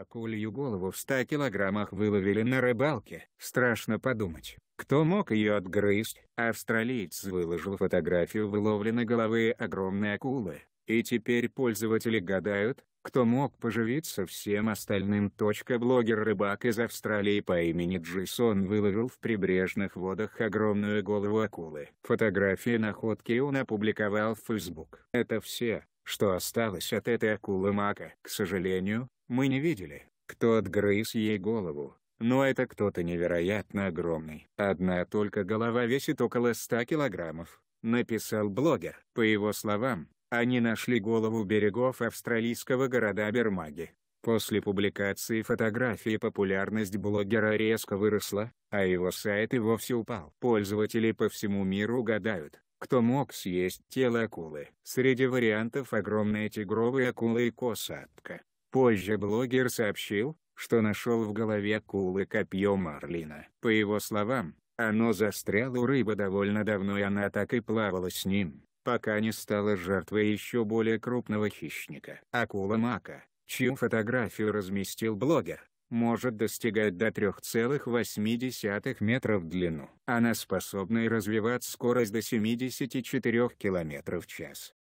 Акулью голову в 100 килограммах выловили на рыбалке. Страшно подумать, кто мог ее отгрызть. Австралиец выложил фотографию выловленной головы огромной акулы. И теперь пользователи гадают, кто мог поживиться всем остальным. Блогер-рыбак из Австралии по имени Джейсон выловил в прибрежных водах огромную голову акулы. Фотографии находки он опубликовал в Facebook. Это все, что осталось от этой акулы мака, к сожалению, мы не видели, кто отгрыз ей голову, но это кто-то невероятно огромный. Одна только голова весит около 100 килограммов, написал блогер. По его словам, они нашли голову берегов австралийского города Бермаги. После публикации фотографии популярность блогера резко выросла, а его сайт и вовсе упал. Пользователи по всему миру гадают, кто мог съесть тело акулы. Среди вариантов огромная тигровая акула и косатка. Позже блогер сообщил, что нашел в голове акулы копье марлина. По его словам, оно застряло у рыбы довольно давно и она так и плавала с ним, пока не стала жертвой еще более крупного хищника. Акула Мака, чью фотографию разместил блогер, может достигать до 3,8 метра в длину. Она способна развивать скорость до 74 км в час.